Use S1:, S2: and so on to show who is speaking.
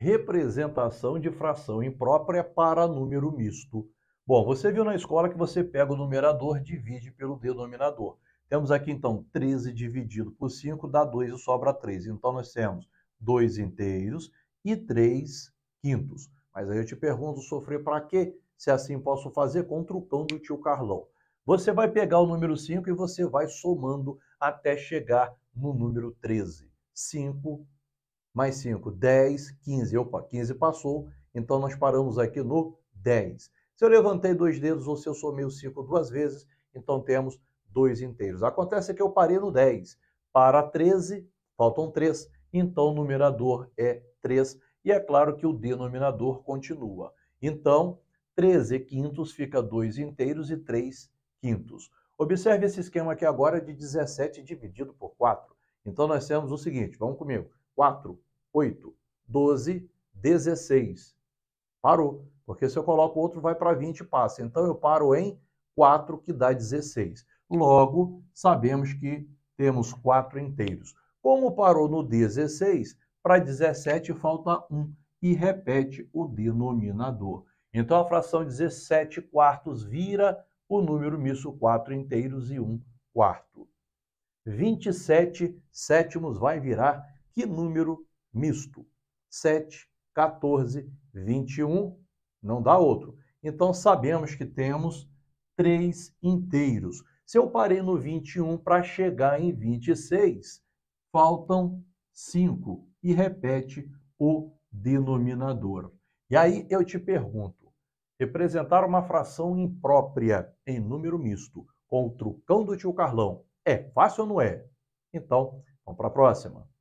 S1: representação de fração imprópria para número misto. Bom, você viu na escola que você pega o numerador, divide pelo denominador. Temos aqui então 13 dividido por 5 dá 2 e sobra 3. Então nós temos 2 inteiros e 3 quintos. Mas aí eu te pergunto, sofrer para quê? Se assim posso fazer com o trucão do tio Carlão. Você vai pegar o número 5 e você vai somando até chegar no número 13. 5 mais 5, 10, 15. Opa, 15 passou, então nós paramos aqui no 10. Se eu levantei dois dedos ou se eu somei o 5 duas vezes, então temos dois inteiros. Acontece que eu parei no 10. Para 13, faltam 3, então o numerador é 3. E é claro que o denominador continua. Então, 13 quintos fica 2 inteiros e 3 quintos. Observe esse esquema aqui agora de 17 dividido por 4. Então, nós temos o seguinte, vamos comigo. 4 8, 12, 16. Parou, porque se eu coloco outro, vai para 20 e passa. Então eu paro em 4, que dá 16. Logo, sabemos que temos 4 inteiros. Como parou no 16, para 17 falta 1 e repete o denominador. Então a fração 17 quartos vira o número misto 4 inteiros e 1 quarto. 27 sétimos vai virar que número misto. 7, 14, 21, não dá outro. Então sabemos que temos três inteiros. Se eu parei no 21 para chegar em 26, faltam 5 e repete o denominador. E aí eu te pergunto: representar uma fração imprópria em número misto com o trucão do tio Carlão é fácil ou não é? Então, vamos para a próxima.